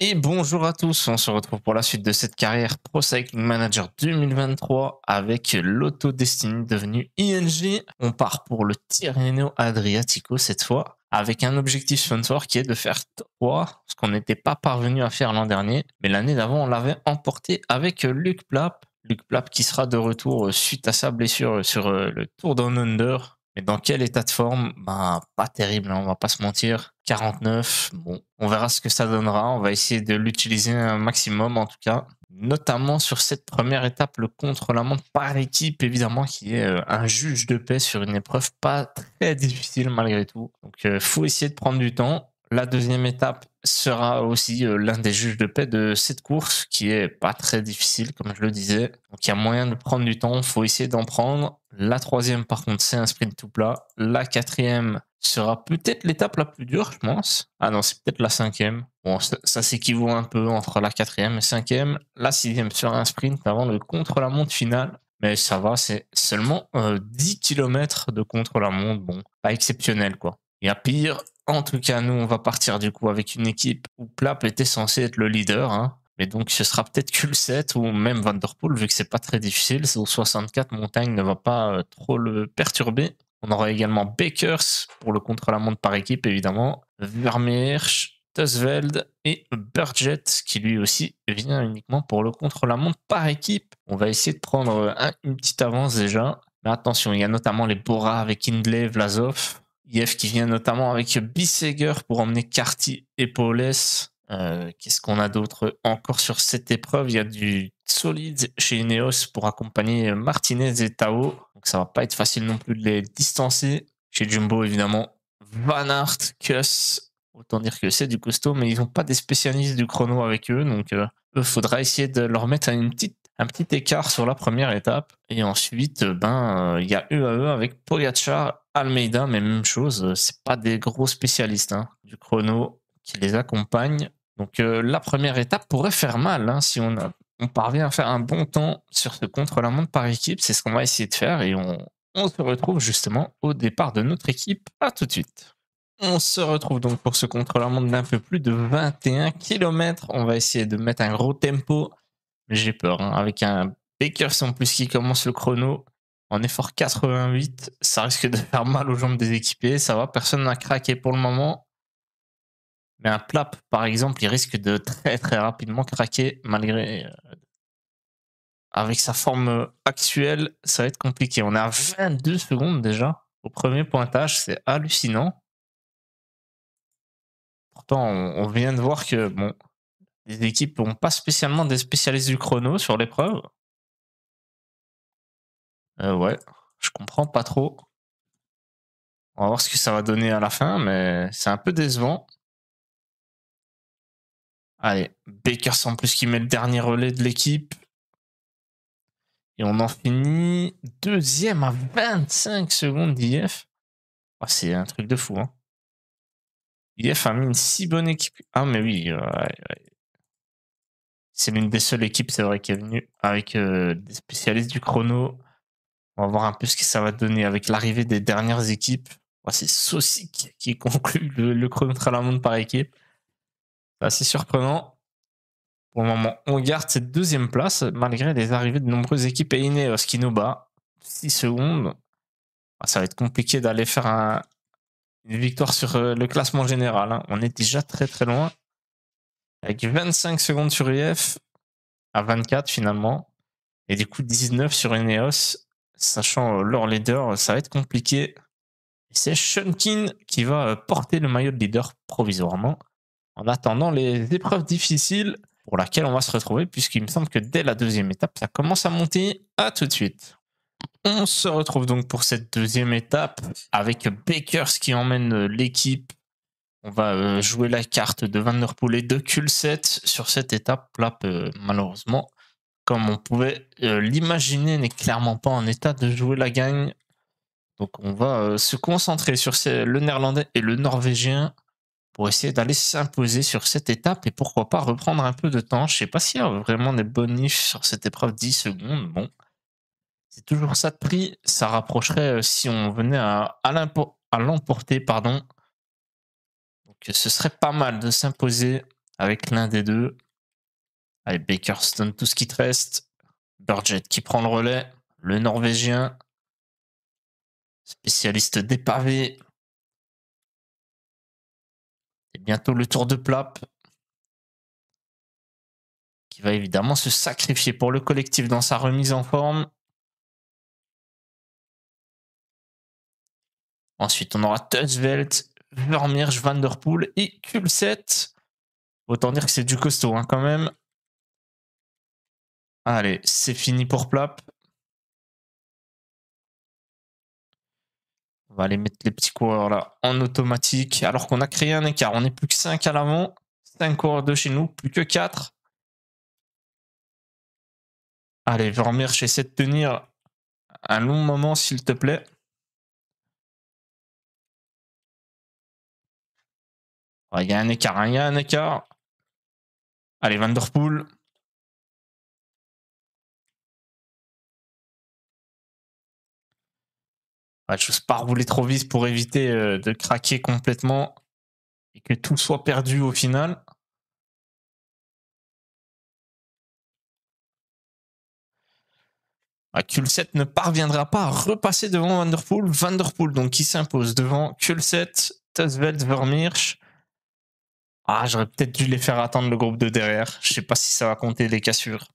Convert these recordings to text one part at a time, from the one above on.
Et bonjour à tous, on se retrouve pour la suite de cette carrière Pro Cycling Manager 2023 avec l'Auto Destiny devenu ING. On part pour le Tirreno Adriatico cette fois avec un objectif sponsor qui est de faire 3, ce qu'on n'était pas parvenu à faire l'an dernier, mais l'année d'avant on l'avait emporté avec Luc Plap. Luc Plap qui sera de retour suite à sa blessure sur euh, le Tour Down Under et dans quel état de forme Ben, pas terrible, hein, on va pas se mentir. 49, bon, on verra ce que ça donnera. On va essayer de l'utiliser un maximum, en tout cas. Notamment sur cette première étape, le contre-la-montre par équipe, évidemment, qui est euh, un juge de paix sur une épreuve pas très difficile malgré tout. Donc, il euh, faut essayer de prendre du temps. La deuxième étape sera aussi euh, l'un des juges de paix de cette course qui est pas très difficile comme je le disais. Donc il y a moyen de prendre du temps, il faut essayer d'en prendre. La troisième, par contre, c'est un sprint tout plat. La quatrième sera peut-être l'étape la plus dure, je pense. Ah non, c'est peut-être la cinquième. Bon, ça, s'équivaut un peu entre la quatrième et la cinquième. La sixième sera un sprint avant le contre-la-montre final. Mais ça va, c'est seulement 10 euh, km de contre-la-montre. Bon, pas exceptionnel, quoi. Il y a pire. En tout cas, nous, on va partir du coup avec une équipe où Plap était censé être le leader. Hein. Mais donc, ce sera peut-être Kulset 7 ou même Vanderpool, vu que c'est pas très difficile. Au 64, Montagne ne va pas euh, trop le perturber. On aura également Bakers pour le contre-la-montre par équipe, évidemment. Vermeersch, Tusveld et Burgett, qui lui aussi vient uniquement pour le contre-la-montre par équipe. On va essayer de prendre euh, une petite avance déjà. Mais attention, il y a notamment les Bora avec Hindley, Vlasov. Yev qui vient notamment avec Bissegger pour emmener Carty et Paulès. Euh, qu'est-ce qu'on a d'autre encore sur cette épreuve Il y a du solide chez Ineos pour accompagner Martinez et Tao. Donc ça va pas être facile non plus de les distancer. Chez Jumbo, évidemment, Van Aert, Kuss. Autant dire que c'est du costaud, mais ils n'ont pas des spécialistes du chrono avec eux. Donc, euh, faudra essayer de leur mettre une petite, un petit écart sur la première étape. Et ensuite, euh, ben, euh, il y a eux avec Pogacar, Almeida, mais même chose. c'est pas des gros spécialistes hein, du chrono qui les accompagnent. Donc euh, la première étape pourrait faire mal hein, si on, parvient à faire un bon temps sur ce contre-la-montre par équipe. C'est ce qu'on va essayer de faire et on, se retrouve justement au départ de notre équipe. A tout de suite. On se retrouve donc pour ce contre-la-montre d'un peu plus de 21 km. On va essayer de mettre un gros tempo. J'ai peur, hein. avec un Baker sans plus qui commence le chrono en effort 88. Ça risque de faire mal aux jambes des équipiers. Ça va, personne n'a craqué pour le moment. Mais un plap, par exemple, il risque de très très rapidement craquer malgré. Euh, avec sa forme actuelle, ça va être compliqué. On est à 22 secondes déjà au premier pointage, c'est hallucinant. Pourtant, on, vient de voir que bon, les équipes n'ont pas spécialement des spécialistes du chrono sur l'épreuve. Euh, ouais, je comprends pas trop. On va voir ce que ça va donner à la fin, mais c'est un peu décevant. Allez, Baker sans plus qui met le dernier relais de l'équipe. Et on en finit deuxième à 25 secondes d'IF. Ah, c'est un truc de fou. Hein. IF a mis une si bonne équipe. Ah, mais oui. c'est l'une des seules équipes, c'est vrai, qui est venue avec euh, des spécialistes du chrono. On va voir un peu ce que ça va donner avec l'arrivée des dernières équipes. c'est Saucy qui conclut le, le chrono par équipe assez surprenant. Pour le moment, on garde cette deuxième place malgré les arrivées de nombreuses équipes et Ineos qui nous bat. 6 secondes. Ah, ça va être compliqué d'aller faire une victoire sur euh, le classement général. Hein. On est déjà très très loin. Avec 25 secondes sur IF. E à 24 finalement. Et du coup 19 sur Ineos. Sachant euh, leur leader, ça va être compliqué. C'est Shunkin qui va euh, porter le maillot de leader provisoirement en attendant les épreuves difficiles pour laquelle on va se retrouver, puisqu'il me semble que dès la deuxième étape, ça commence à monter. À tout de suite. On se retrouve donc pour cette deuxième étape avec Bakers qui emmène l'équipe. On va euh, jouer la carte de Vanderpool et de Kulset sur cette étape-là, euh, malheureusement. Comme on pouvait euh, l'imaginer, n'est clairement pas en état de jouer la gagne. Donc on va se concentrer sur le néerlandais et le norvégien pour essayer d'aller s'imposer sur cette étape et pourquoi pas reprendre un peu de temps. Je sais pas s'il y a vraiment des bonnes niches sur cette épreuve 10 secondes. Bon, c'est toujours ça de prix. Ça rapprocherait euh, si on venait à, à l'emporter, pardon. Donc ce serait pas mal de s'imposer avec l'un des deux. Allez, Bakerstone, tout ce qui te reste. Burget qui prend le relais. Le Norvégien, spécialiste des pavés, c'est bientôt le tour de Plap qui va évidemment se sacrifier pour le collectif dans sa remise en forme. Ensuite, on aura Van Der Vanderpool et Kulset. Autant dire que c'est du costaud hein, quand même. Allez, c'est fini pour Plap. va aller mettre les petits coureurs là en automatique. Alors qu'on a créé un écart. On n'est plus que 5 à l'avant. 5 coureurs de chez nous, plus que 4. Allez, Vermeer, j'essaie de tenir un long moment, s'il te plaît. Il y a un écart, hein, il y a un écart. Allez, Vanderpool. Ouais, je n'ose pas rouler trop vite pour éviter euh, de craquer complètement et que tout soit perdu au final. Ah, Kulset ne parviendra pas à repasser devant Vanderpool. Vanderpool donc qui s'impose devant Kulset, Tusveld, Vermeersch. Ah, j'aurais peut-être dû les faire attendre le groupe de derrière. Je sais pas si ça va compter les cassures.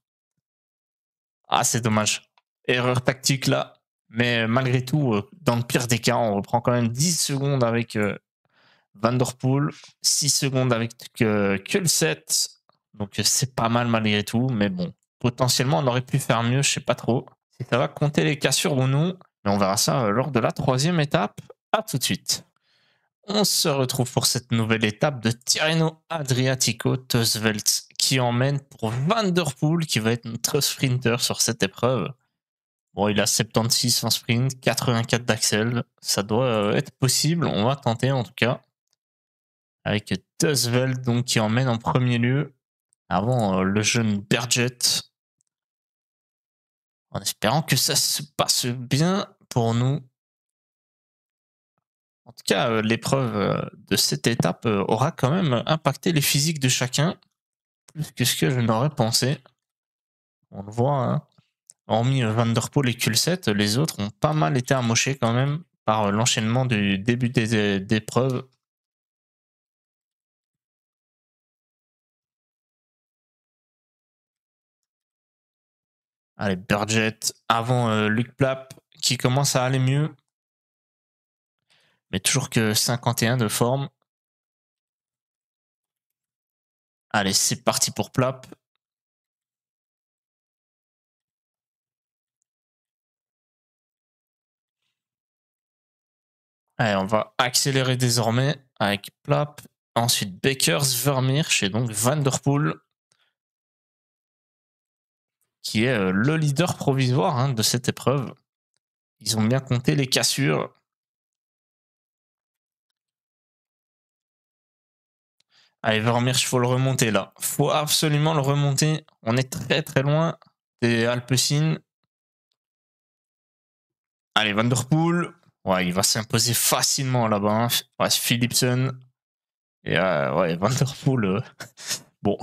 Ah, c'est dommage. Erreur tactique là. Mais euh, malgré tout, euh, dans le pire des cas, on reprend quand même 10 secondes avec euh, Vanderpool, 6 secondes avec que, Donc c'est pas mal malgré tout, mais bon, potentiellement on aurait pu faire mieux, je sais pas trop. Si ça va compter les cassures ou non, mais on verra ça lors de la troisième étape. À tout de suite. On se retrouve pour cette nouvelle étape de Tirreno Adriatico Teusvelt qui emmène pour Vanderpool, qui va être notre sprinter sur cette épreuve. Bon, il a 76 en sprint, 84 d'Axel. Ça doit euh, être possible. On va tenter en tout cas. Avec Tuzveld, donc qui emmène en premier lieu avant euh, le jeune Berget. En espérant que ça se passe bien pour nous. En tout cas, euh, l'épreuve de cette étape aura quand même impacté les physiques de chacun, plus que ce que je n'aurais pensé. On le voit, hein hormis Vanderpool et Kulset, les autres ont pas mal été amochés quand même par l'enchaînement du début des, épreuves. Allez, Burgett avant euh, Luc Plap qui commence à aller mieux. Mais toujours que 51 de forme. Allez, c'est parti pour Plap. Allez, on va accélérer désormais avec Plap. Ensuite, Bakers, Vermeersch et donc Vanderpool, qui est euh, le leader provisoire hein, de cette épreuve. Ils ont bien compté les cassures. Allez, il faut le remonter là. Faut absolument le remonter. On est très très loin des Alpesines. Allez, Vanderpool, ouais, il va s'imposer facilement là-bas. Hein. Philipson et euh, ouais, Vanderpool. Euh, bon.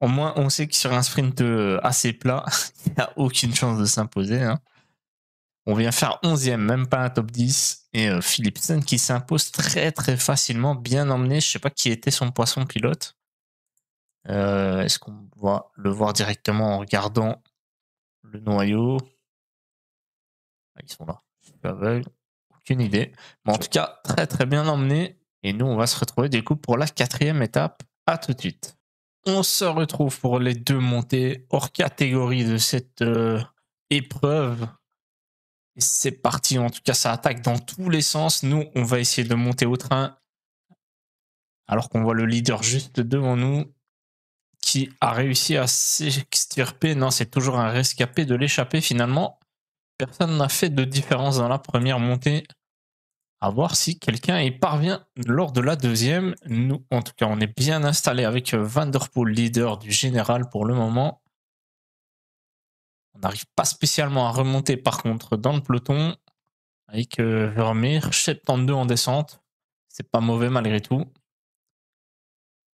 Au moins, on sait que sur un sprint euh, assez plat, il n'y a aucune chance de s'imposer. Hein. On vient faire 11e, même pas un top 10. Et Philipson qui s'impose très très facilement, bien emmené. Je sais pas qui était son poisson pilote. Est-ce qu'on va le voir directement en regardant le noyau ah, Ils sont là. Aveugle, Aucune idée. Mais en tout cas, très très bien emmené. Et nous, on va se retrouver du coup pour la quatrième étape. À tout de suite. On se retrouve pour les deux montées hors catégorie de cette euh, épreuve. C'est parti, en tout cas, ça attaque dans tous les sens. Nous, on va essayer de monter au train alors qu'on voit le leader juste devant nous qui a réussi à s'extirper. Non, c'est toujours un rescapé de l'échapper finalement. Personne n'a fait de différence dans la première montée. À voir si quelqu'un y parvient lors de la deuxième. Nous, en tout cas, on est bien installé avec euh, Vanderpool, leader du général pour le moment. On n'arrive pas spécialement à remonter par contre dans le peloton avec euh, Vermeer, 72 en descente. C'est pas mauvais malgré tout.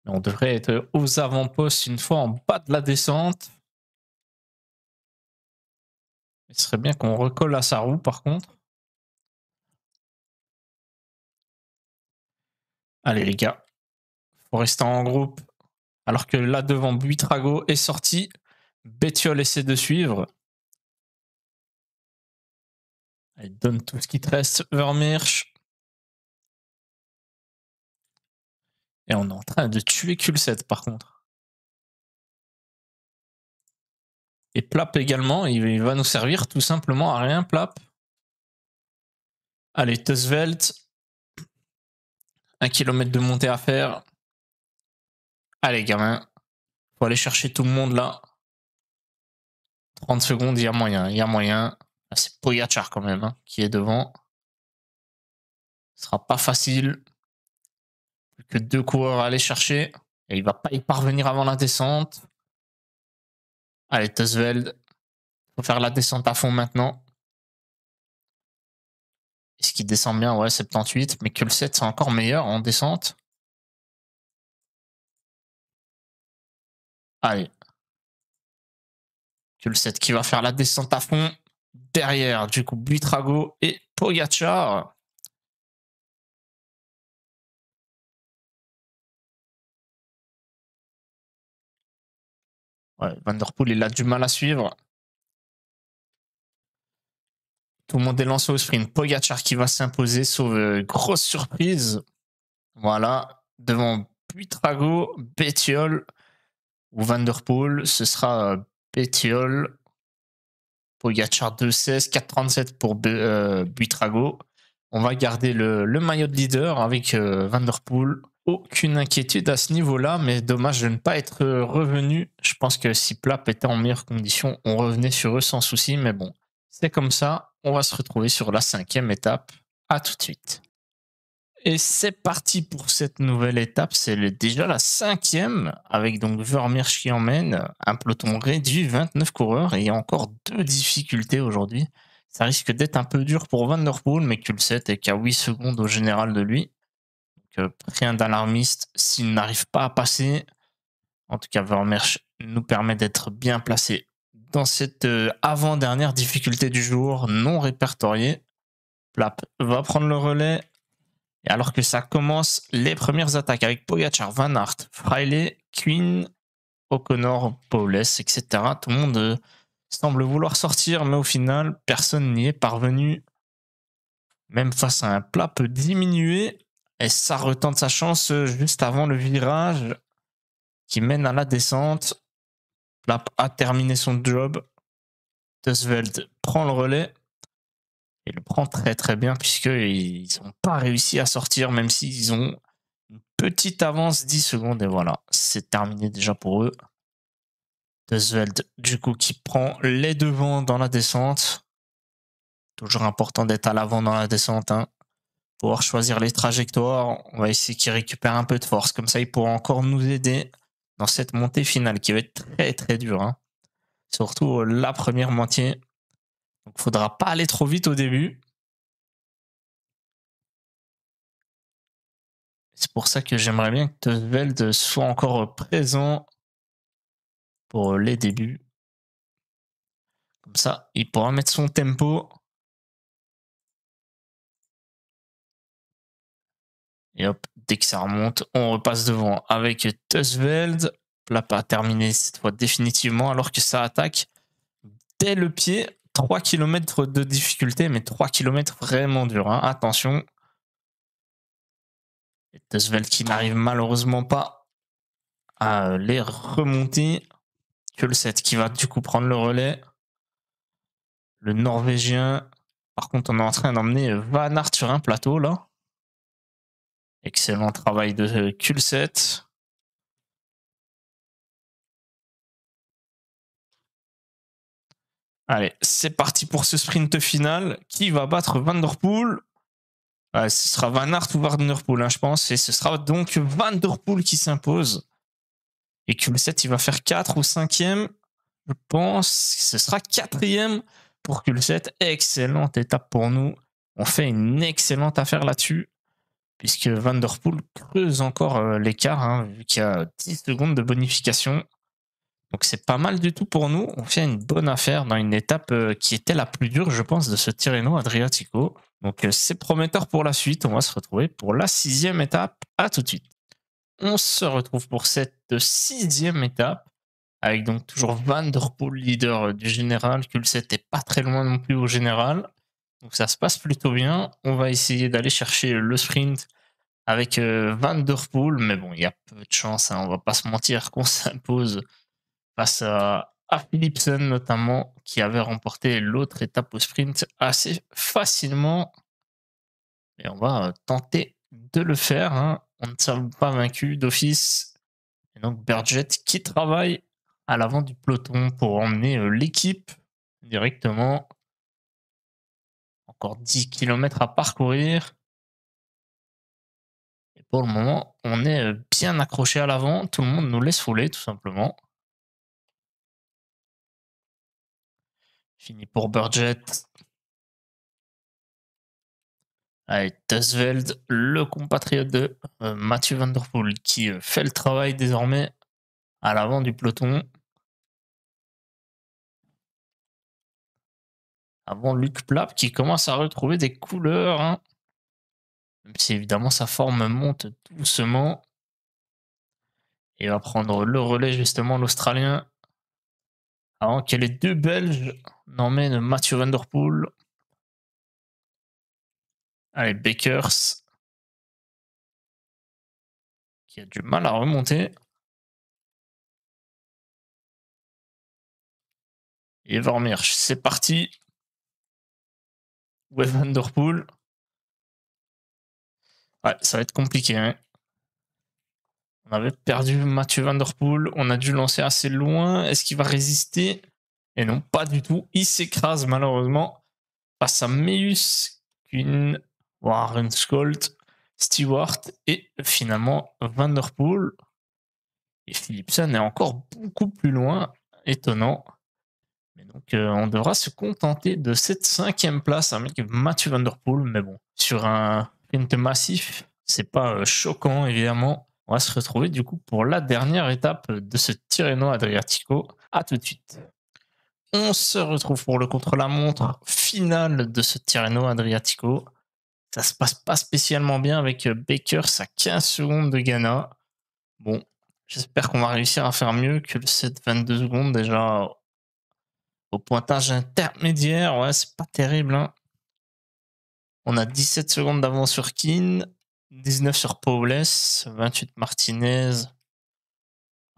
on devrait être euh, aux avant-postes une fois en bas de la descente. Il serait bien qu'on recolle à sa roue, par contre. Allez, les gars. Faut rester en groupe. Alors que là, devant, Buitrago est sorti. Bétiol essaie de suivre. Il donne tout ce qui te reste, Vermirch. Et on est en train de tuer Kulset par contre. Et plap également, il va nous servir tout simplement à rien, plap. Allez, Teusvelt. Un kilomètre de montée à faire. Allez, gamin. Faut aller chercher tout le monde là. 30 secondes, il y a moyen, il y a moyen. Ah, c'est Poyachar quand même hein, qui est devant. Ce sera pas facile. que deux coureurs à aller chercher. Et il va pas y parvenir avant la descente. Allez, il Faut faire la descente à fond maintenant. Est-ce qu'il descend bien Ouais, 78. Mais que le 7, c'est encore meilleur en descente. Allez. Que le 7 qui va faire la descente à fond. Derrière, du coup, Buitrago et Pogacar. Ouais, il a du mal à suivre. Tout le monde est lancé au sprint. Pogachar qui va s'imposer, sauf euh, grosse surprise. Voilà, devant Buitrago, Bétiol ou Vanderpool. ce sera euh, Pogacar 2-16, 4 pour euh, Buitrago. On va garder le, maillot de leader avec euh, Vanderpool aucune inquiétude à ce niveau-là, mais dommage de ne pas être revenu. Je pense que si Plap était en meilleure condition, on revenait sur eux sans souci, mais bon, c'est comme ça. On va se retrouver sur la cinquième étape. À tout de suite. Et c'est parti pour cette nouvelle étape. C'est déjà la cinquième, avec donc Vermeersch qui emmène un peloton réduit, 29 coureurs, et il y a encore deux difficultés aujourd'hui. Ça risque d'être un peu dur pour Van Der Poel, mais Kulset est qu'à 8 secondes au général de lui rien d'alarmiste. S'il n'arrive pas à passer, en tout cas, Vermeersch nous permet d'être bien placé dans cette euh, avant-dernière difficulté du jour non répertoriée. Plap va prendre le relais. Et alors que ça commence, les premières attaques avec Pogacar, Van Aert, Freiley, Queen O'Connor, Paulès, etc. Tout le monde euh, semble vouloir sortir, mais au final, personne n'y est parvenu. Même face à un Plap diminué, et ça retente sa chance euh, juste avant le virage qui mène à la descente. Lap a terminé son job. Dusveld prend le relais. Il le prend très très bien puisqu'ils n'ont pas réussi à sortir même s'ils ont une petite avance 10 secondes. Et voilà, c'est terminé déjà pour eux. Dusveld du coup qui prend les devants dans la descente. Toujours important d'être à l'avant dans la descente. Hein pouvoir choisir les trajectoires. On va essayer qu'il récupère un peu de force. Comme ça, il pourra encore nous aider dans cette montée finale qui va être très très dure. Hein. Surtout euh, la première moitié. Donc il faudra pas aller trop vite au début. C'est pour ça que j'aimerais bien que Veld soit encore euh, présent pour euh, les débuts. Comme ça, il pourra mettre son tempo. Et hop, dès que ça remonte, on repasse devant avec Tusveld. Plapa a terminé cette fois définitivement alors que ça attaque dès le pied. 3 km de difficulté, mais 3 km vraiment dur. Hein. Attention. Tusveld qui n'arrive malheureusement pas à les remonter. Que le 7 qui va du coup prendre le relais. Le Norvégien. Par contre, on est en train d'emmener Van sur un plateau là. Excellent travail de Kulset. Allez, c'est parti pour ce sprint final. Qui va battre Vanderpool Poel Ce sera Van Aert ou Vanderpool, hein, je pense. Et ce sera donc Vanderpool qui s'impose. Et Kulset, il va faire 4 ou 5e. Je pense que ce sera 4e pour Kulset. Excellente étape pour nous. On fait une excellente affaire là-dessus puisque Vanderpool creuse encore euh, l'écart, hein, vu qu'il y a 10 secondes de bonification. Donc c'est pas mal du tout pour nous. On fait une bonne affaire dans une étape euh, qui était la plus dure, je pense, de ce Tirreno Adriatico. Donc euh, c'est prometteur pour la suite. On va se retrouver pour la sixième étape. À tout de suite. On se retrouve pour cette sixième étape avec donc toujours Van Der Poel, leader du général. Kulset est pas très loin non plus au général. Donc ça se passe plutôt bien. On va essayer d'aller chercher le sprint avec euh, Van Der Poel, mais bon, il y a peu de chance, hein. on va pas se mentir, qu'on s'impose face à, à, Philipsen notamment, qui avait remporté l'autre étape au sprint assez facilement. Et on va euh, tenter de le faire. Hein. On ne s'est pas vaincu d'office. Et donc Berget qui travaille à l'avant du peloton pour emmener euh, l'équipe directement encore 10 km à parcourir. Et pour le moment, on est euh, bien accroché à l'avant. Tout le monde nous laisse fouler, tout simplement. Fini pour Burgett. Allez, Tusveld, le compatriote de euh, Mathieu Van qui euh, fait le travail désormais à l'avant du peloton. avant Luc Plap qui commence à retrouver des couleurs. Hein. Même si évidemment sa forme monte doucement. Et va prendre le relais justement l'Australien. Avant que les deux Belges n'emmènent Mathieu Vanderpool. Allez, Bakers. Qui a du mal à remonter. Et Vormirsch, c'est parti. Ouais, Vanderpool. Ouais, ça va être compliqué. Hein. On avait perdu Mathieu Vanderpool. On a dû lancer assez loin. Est-ce qu'il va résister Et non, pas du tout. Il s'écrase malheureusement face à Meus, Warren Scholt, Stewart et finalement Vanderpool. Et Philipson est encore beaucoup plus loin. Étonnant. Donc euh, on devra se contenter de cette cinquième place avec Mathieu Van Der Poel, mais bon, sur un sprint massif, c'est pas euh, choquant évidemment. On va se retrouver du coup pour la dernière étape de ce Tirreno Adriatico. A tout de suite. On se retrouve pour le contre-la-montre final de ce Tirreno Adriatico. Ça se passe pas spécialement bien avec euh, Baker, à 15 secondes de Ghana. Bon, j'espère qu'on va réussir à faire mieux que cette 22 secondes déjà au pointage intermédiaire, ouais, c'est pas terrible. Hein. On a 17 secondes d'avance sur Keane, 19 sur Paules, 28 Martinez.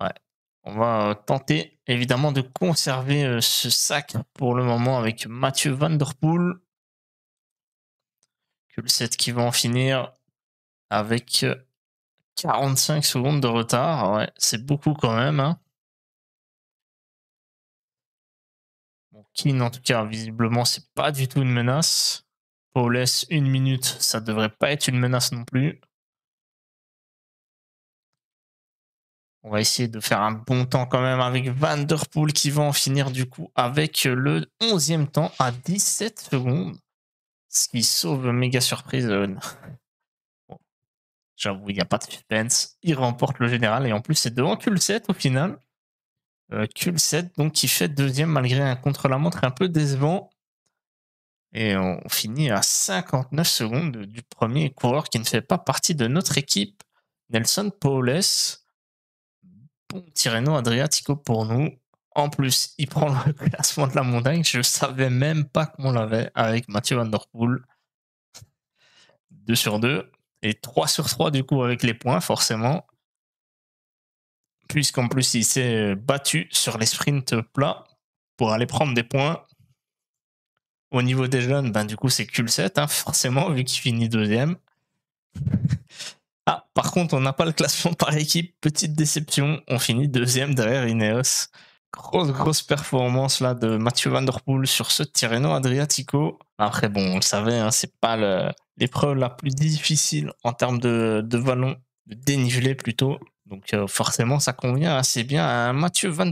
Ouais, on va euh, tenter évidemment de conserver euh, ce sac pour le moment avec Mathieu Vanderpool, Der Poel. qui va en finir avec 45 euh, secondes de retard. Ouais, c'est beaucoup quand même. Hein. Kin, en tout cas, visiblement, c'est pas du tout une menace. Paul une minute, ça devrait pas être une menace non plus. On va essayer de faire un bon temps quand même avec Vanderpool qui va en finir du coup avec le 11e temps à 17 secondes. Ce qui sauve méga surprise. Euh, j'avoue, il n'y a pas de suspense. Il remporte le général et en plus c'est devant le 7 au final cul euh, 7 donc qui fait deuxième malgré un contre-la-montre un peu décevant. Et on finit à 59 secondes du premier coureur qui ne fait pas partie de notre équipe, Nelson Paules. Bon Tirreno Adriatico pour nous. En plus, il prend le classement de la montagne. Je savais même pas qu'on l'avait avec Mathieu Van Der Poel. 2 sur 2 et 3 sur 3 du coup avec les points forcément puisqu'en plus il s'est battu sur les sprints plats pour aller prendre des points. Au niveau des jeunes, ben, du coup c'est Q7, hein, forcément, vu qu'il finit deuxième. ah, par contre, on n'a pas le classement par équipe, petite déception, on finit deuxième derrière Ineos. Grosse, grosse performance là de Mathieu Van Der Poel sur ce Tirreno Adriatico. Après, bon, on le savait, hein, c'est pas l'épreuve la plus difficile en termes de, de vallon, de dénivelé plutôt. Donc euh, forcément, ça convient assez bien à Mathieu Van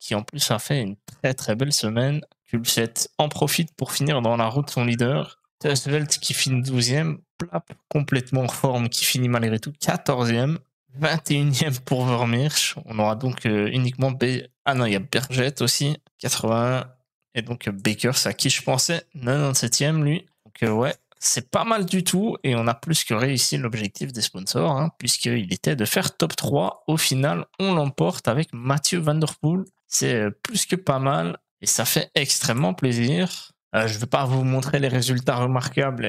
qui en plus a fait une très très belle semaine. Kulset en profite pour finir dans la route son leader. Tesvelt qui finit 12e. Plap complètement en forme qui finit malgré tout 14e. 21e pour Vermeersch. On aura donc euh, uniquement B. Ah non, il y a Berget aussi, 81. Et donc euh, Baker, à qui je pensais, 97e lui. Donc ouais, c'est pas mal du tout et on a plus que réussi l'objectif des sponsors, hein, puisqu'il était de faire top 3. Au final, on l'emporte avec Mathieu Vanderpool. C'est euh, plus que pas mal et ça fait extrêmement plaisir. Euh, je ne vais pas vous montrer les résultats remarquables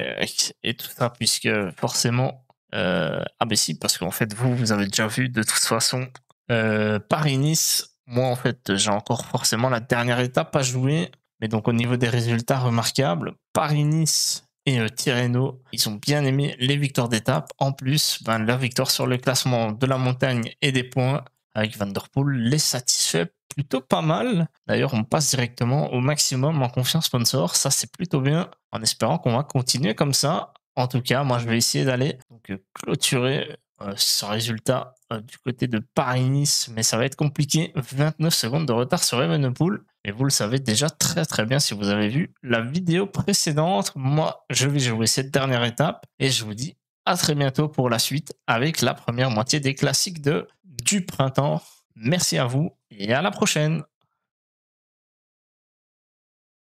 et, tout ça, puisque forcément, euh, ah ben si, parce qu'en fait, vous, vous avez déjà vu de toute façon Paris-Nice. Moi, en fait, j'ai encore forcément la dernière étape à jouer. Mais donc, au niveau des résultats remarquables, Paris-Nice, et euh, Ils ont bien aimé les victoires d'étape. En plus, ben, leur victoire sur le classement de la montagne et des points avec Vanderpool les satisfait plutôt pas mal. D'ailleurs, on passe directement au maximum en confiance sponsor. Ça, c'est plutôt bien en espérant qu'on va continuer comme ça. En tout cas, moi, je vais essayer d'aller euh, clôturer euh, ce résultat du côté de Paris-Nice, mais ça va être compliqué. 29 secondes de retard sur Evenepoel. Et vous le savez déjà très très bien si vous avez vu la vidéo précédente. Moi, je vais jouer cette dernière étape et je vous dis à très bientôt pour la suite avec la première moitié des classiques de, du printemps. Merci à vous et à la prochaine.